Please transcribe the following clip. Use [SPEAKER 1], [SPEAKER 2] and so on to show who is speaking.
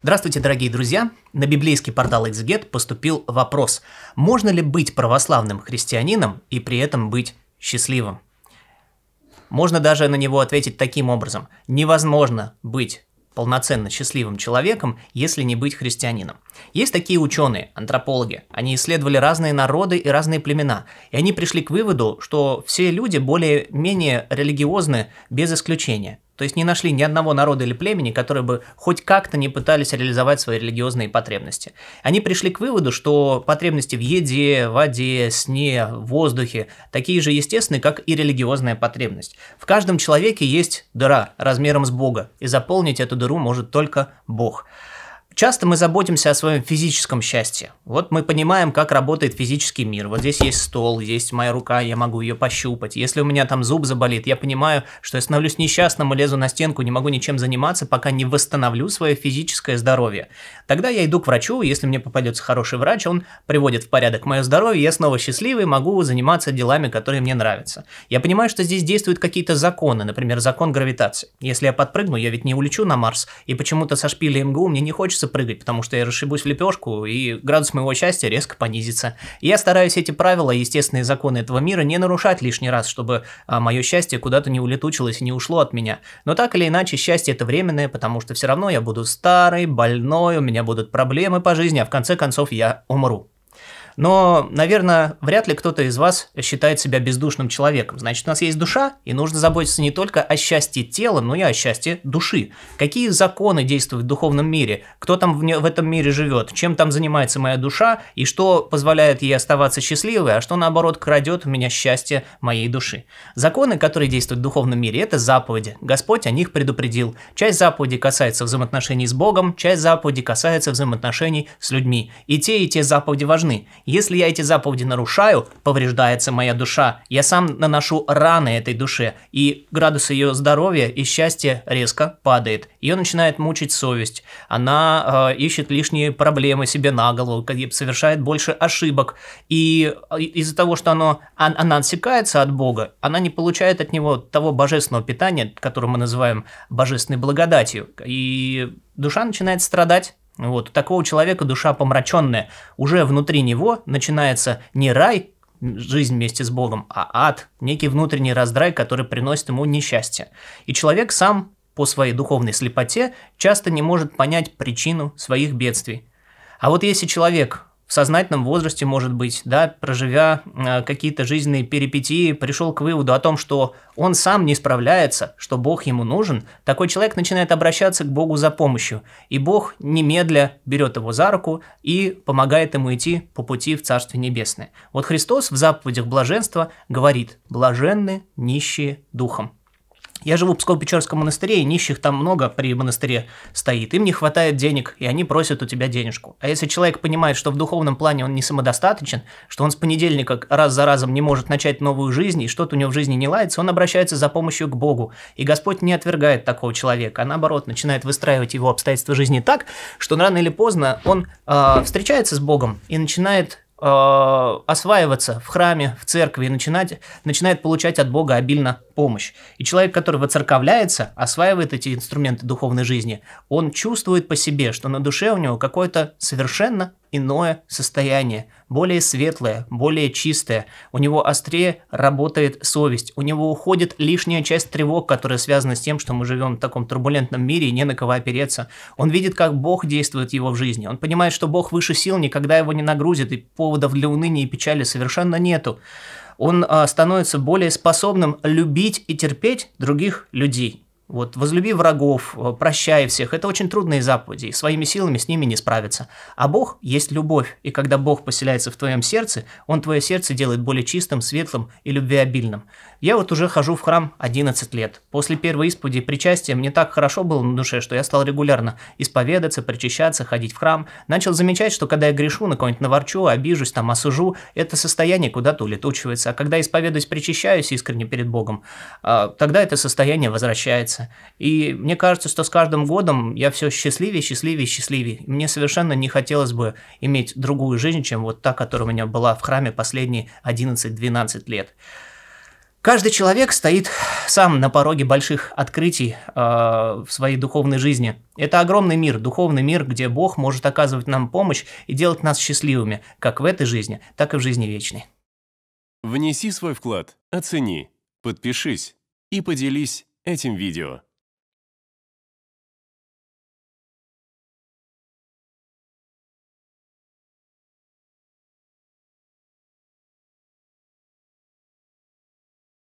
[SPEAKER 1] Здравствуйте, дорогие друзья! На библейский портал Экзегет поступил вопрос, можно ли быть православным христианином и при этом быть счастливым? Можно даже на него ответить таким образом. Невозможно быть полноценно счастливым человеком, если не быть христианином. Есть такие ученые, антропологи. Они исследовали разные народы и разные племена. И они пришли к выводу, что все люди более-менее религиозны без исключения. То есть не нашли ни одного народа или племени, которые бы хоть как-то не пытались реализовать свои религиозные потребности. Они пришли к выводу, что потребности в еде, воде, сне, воздухе такие же естественные, как и религиозная потребность. В каждом человеке есть дыра размером с Бога, и заполнить эту дыру может только Бог. Часто мы заботимся о своем физическом счастье. Вот мы понимаем, как работает физический мир. Вот здесь есть стол, есть моя рука, я могу ее пощупать. Если у меня там зуб заболит, я понимаю, что я становлюсь несчастным и лезу на стенку, не могу ничем заниматься, пока не восстановлю свое физическое здоровье. Тогда я иду к врачу, если мне попадется хороший врач, он приводит в порядок мое здоровье, я снова счастливый, могу заниматься делами, которые мне нравятся. Я понимаю, что здесь действуют какие-то законы, например, закон гравитации. Если я подпрыгну, я ведь не улечу на Марс, и почему-то со шпиля МГУ мне не хочется придется прыгать, потому что я расшибусь в лепешку, и градус моего счастья резко понизится. я стараюсь эти правила, естественные законы этого мира не нарушать лишний раз, чтобы а, мое счастье куда-то не улетучилось и не ушло от меня. Но так или иначе, счастье это временное, потому что все равно я буду старый, больной, у меня будут проблемы по жизни, а в конце концов я умру. Но, наверное, вряд ли кто-то из вас считает себя бездушным человеком. Значит, у нас есть душа, и нужно заботиться не только о счастье тела, но и о счастье души. Какие законы действуют в духовном мире? Кто там в, в этом мире живет? Чем там занимается моя душа? И что позволяет ей оставаться счастливой, а что, наоборот, крадет у меня счастье моей души? Законы, которые действуют в духовном мире, это заповеди. Господь о них предупредил. Часть заповеди касается взаимоотношений с Богом, часть заповеди касается взаимоотношений с людьми. И те, и те заповеди важны. Если я эти заповеди нарушаю, повреждается моя душа. Я сам наношу раны этой душе, и градус ее здоровья и счастья резко падает. Ее начинает мучить совесть. Она э, ищет лишние проблемы себе на голову, совершает больше ошибок. И э, из-за того, что оно, она отсекается от Бога, она не получает от него того божественного питания, которое мы называем божественной благодатью. И душа начинает страдать вот. У такого человека душа помраченная. Уже внутри него начинается не рай, жизнь вместе с Богом, а ад, некий внутренний раздрай, который приносит ему несчастье. И человек сам по своей духовной слепоте часто не может понять причину своих бедствий. А вот если человек в сознательном возрасте, может быть, да, проживя э, какие-то жизненные перипетии, пришел к выводу о том, что он сам не справляется, что Бог ему нужен, такой человек начинает обращаться к Богу за помощью, и Бог немедля берет его за руку и помогает ему идти по пути в Царствие Небесное. Вот Христос в заповедях блаженства говорит «блаженны нищие духом». Я живу в Псково-Печорском монастыре, и нищих там много при монастыре стоит. Им не хватает денег, и они просят у тебя денежку. А если человек понимает, что в духовном плане он не самодостаточен, что он с понедельника раз за разом не может начать новую жизнь, и что-то у него в жизни не ладится, он обращается за помощью к Богу. И Господь не отвергает такого человека, а наоборот, начинает выстраивать его обстоятельства жизни так, что рано или поздно он э, встречается с Богом и начинает Э, осваиваться в храме, в церкви и начинать, начинает получать от Бога обильно помощь. И человек, который воцерковляется, осваивает эти инструменты духовной жизни, он чувствует по себе, что на душе у него какое-то совершенно иное состояние, более светлое, более чистое. У него острее работает совесть, у него уходит лишняя часть тревог, которая связана с тем, что мы живем в таком турбулентном мире и не на кого опереться. Он видит, как Бог действует его в жизни. Он понимает, что Бог выше сил никогда его не нагрузит, и поводов для уныния и печали совершенно нету. Он а, становится более способным любить и терпеть других людей. Вот возлюби врагов, э, прощай всех. Это очень трудные заповеди, и своими силами с ними не справиться. А Бог есть любовь, и когда Бог поселяется в твоем сердце, Он твое сердце делает более чистым, светлым и любвеобильным. Я вот уже хожу в храм 11 лет. После первой исповеди и причастия мне так хорошо было на душе, что я стал регулярно исповедаться, причащаться, ходить в храм. Начал замечать, что когда я грешу, на кого-нибудь наворчу, обижусь, там осужу, это состояние куда-то улетучивается. А когда исповедуюсь, причащаюсь искренне перед Богом, а, тогда это состояние возвращается меняется. И мне кажется, что с каждым годом я все счастливее, счастливее, счастливее. Мне совершенно не хотелось бы иметь другую жизнь, чем вот та, которая у меня была в храме последние 11-12 лет. Каждый человек стоит сам на пороге больших открытий э, в своей духовной жизни. Это огромный мир, духовный мир, где Бог может оказывать нам помощь и делать нас счастливыми, как в этой жизни, так и в жизни вечной. Внеси свой вклад, оцени, подпишись и поделись этим видео.